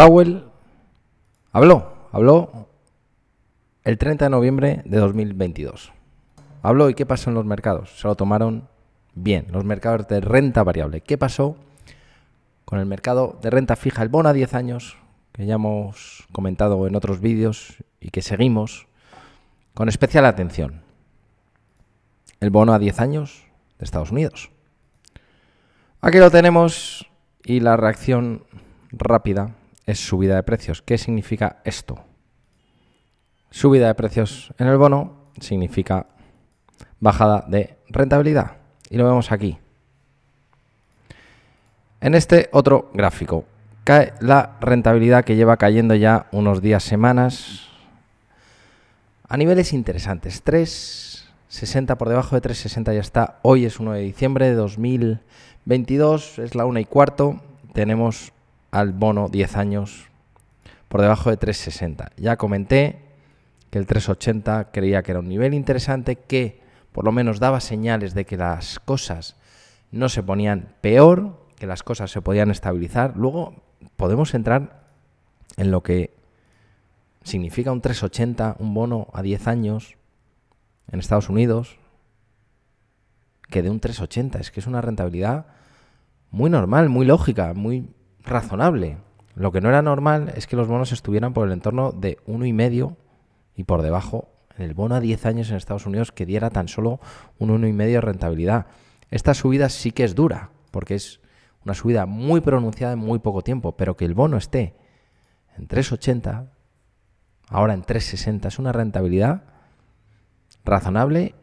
Powell habló, habló el 30 de noviembre de 2022. Habló y qué pasó en los mercados. Se lo tomaron bien, los mercados de renta variable. ¿Qué pasó con el mercado de renta fija, el bono a 10 años, que ya hemos comentado en otros vídeos y que seguimos con especial atención? El bono a 10 años de Estados Unidos. Aquí lo tenemos y la reacción rápida es subida de precios. ¿Qué significa esto? Subida de precios en el bono significa bajada de rentabilidad. Y lo vemos aquí. En este otro gráfico, cae la rentabilidad que lleva cayendo ya unos días, semanas, a niveles interesantes. 3,60 por debajo de 3,60 ya está. Hoy es 1 de diciembre de 2022, es la 1 y cuarto. Tenemos al bono 10 años por debajo de 360. Ya comenté que el 380 creía que era un nivel interesante que por lo menos daba señales de que las cosas no se ponían peor, que las cosas se podían estabilizar. Luego podemos entrar en lo que significa un 380, un bono a 10 años en Estados Unidos, que de un 380, es que es una rentabilidad muy normal, muy lógica, muy razonable. Lo que no era normal es que los bonos estuvieran por el entorno de uno y medio y por debajo el bono a 10 años en Estados Unidos que diera tan solo un medio de rentabilidad. Esta subida sí que es dura, porque es una subida muy pronunciada en muy poco tiempo, pero que el bono esté en 3,80, ahora en 3,60, es una rentabilidad razonable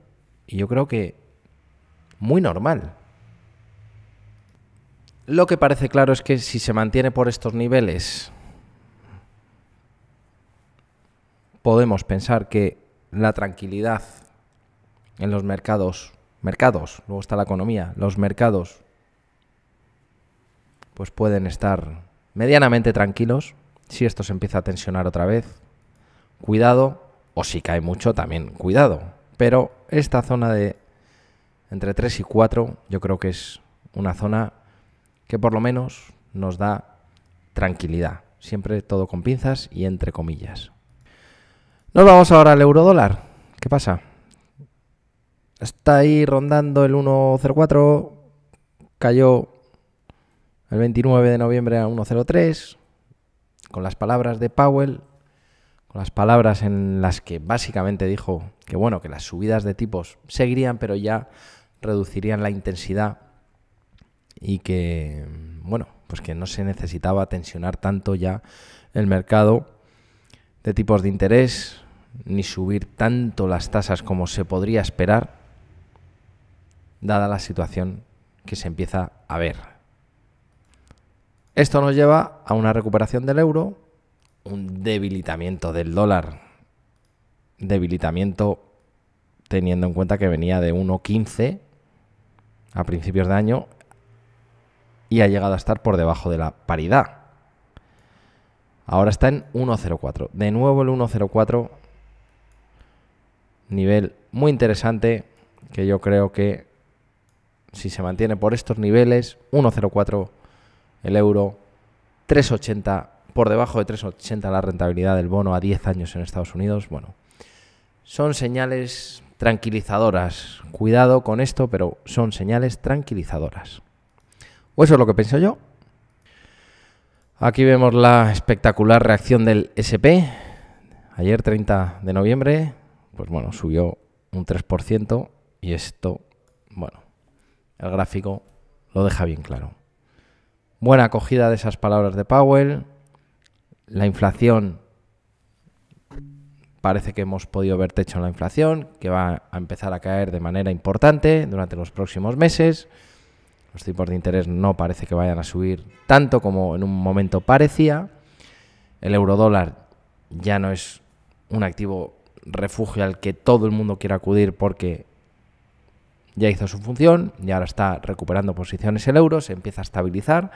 y yo creo que muy normal. Lo que parece claro es que si se mantiene por estos niveles, podemos pensar que la tranquilidad en los mercados, mercados, luego está la economía, los mercados, pues pueden estar medianamente tranquilos. Si esto se empieza a tensionar otra vez, cuidado, o si cae mucho, también cuidado. Pero esta zona de entre 3 y 4 yo creo que es una zona que por lo menos nos da tranquilidad. Siempre todo con pinzas y entre comillas. Nos vamos ahora al euro dólar. ¿Qué pasa? Está ahí rondando el 1.04. Cayó el 29 de noviembre a 1.03. Con las palabras de Powell. Con las palabras en las que básicamente dijo que bueno, que las subidas de tipos seguirían, pero ya reducirían la intensidad y que, bueno, pues que no se necesitaba tensionar tanto ya el mercado de tipos de interés, ni subir tanto las tasas como se podría esperar, dada la situación que se empieza a ver. Esto nos lleva a una recuperación del euro, un debilitamiento del dólar, debilitamiento teniendo en cuenta que venía de 1.15 a principios de año y ha llegado a estar por debajo de la paridad. Ahora está en 1.04. De nuevo el 1.04, nivel muy interesante que yo creo que si se mantiene por estos niveles, 1.04 el euro, 3.80 por debajo de 3.80 la rentabilidad del bono a 10 años en Estados Unidos, bueno, son señales tranquilizadoras. Cuidado con esto, pero son señales tranquilizadoras eso es lo que pienso yo. Aquí vemos la espectacular reacción del SP. Ayer, 30 de noviembre, pues bueno, subió un 3% y esto, bueno, el gráfico lo deja bien claro. Buena acogida de esas palabras de Powell. La inflación, parece que hemos podido ver techo en la inflación, que va a empezar a caer de manera importante durante los próximos meses. Los tipos de interés no parece que vayan a subir tanto como en un momento parecía. El eurodólar ya no es un activo refugio al que todo el mundo quiere acudir porque ya hizo su función y ahora está recuperando posiciones el euro, se empieza a estabilizar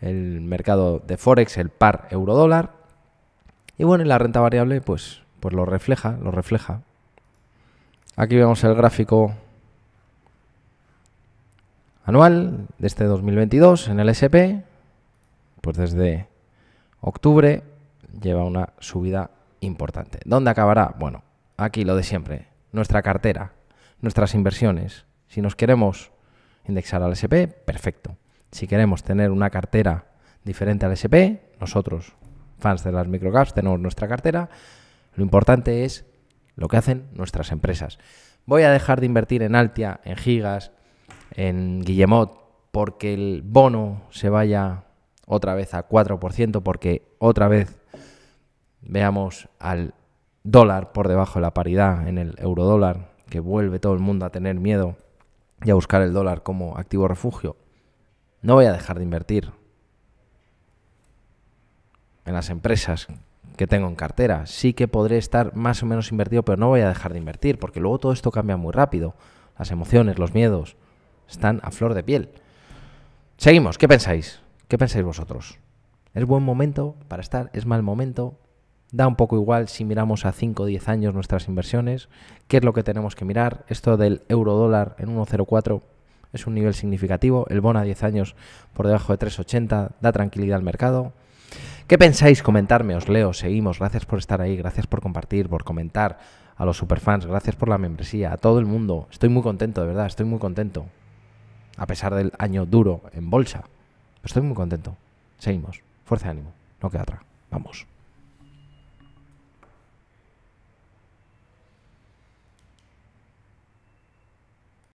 el mercado de Forex, el par euro-dólar. Y bueno, la renta variable pues, pues lo refleja, lo refleja. Aquí vemos el gráfico anual de este 2022 en el SP, pues desde octubre lleva una subida importante. ¿Dónde acabará? Bueno, aquí lo de siempre, nuestra cartera, nuestras inversiones. Si nos queremos indexar al SP, perfecto. Si queremos tener una cartera diferente al SP, nosotros, fans de las microcaps, tenemos nuestra cartera. Lo importante es lo que hacen nuestras empresas. Voy a dejar de invertir en Altia, en Gigas, en Guillemot porque el bono se vaya otra vez a 4%, porque otra vez veamos al dólar por debajo de la paridad en el euro dólar, que vuelve todo el mundo a tener miedo y a buscar el dólar como activo refugio. No voy a dejar de invertir en las empresas que tengo en cartera. Sí que podré estar más o menos invertido, pero no voy a dejar de invertir, porque luego todo esto cambia muy rápido. Las emociones, los miedos están a flor de piel. Seguimos, ¿qué pensáis? ¿Qué pensáis vosotros? ¿Es buen momento para estar? ¿Es mal momento? Da un poco igual si miramos a 5 o 10 años nuestras inversiones. ¿Qué es lo que tenemos que mirar? Esto del euro dólar en 1,04 es un nivel significativo. El bono a 10 años por debajo de 3,80 da tranquilidad al mercado. ¿Qué pensáis? Comentarme, os leo, seguimos. Gracias por estar ahí, gracias por compartir, por comentar a los superfans, gracias por la membresía, a todo el mundo. Estoy muy contento, de verdad, estoy muy contento a pesar del año duro en bolsa. estoy muy contento. Seguimos. Fuerza de ánimo. No queda atrás. Vamos.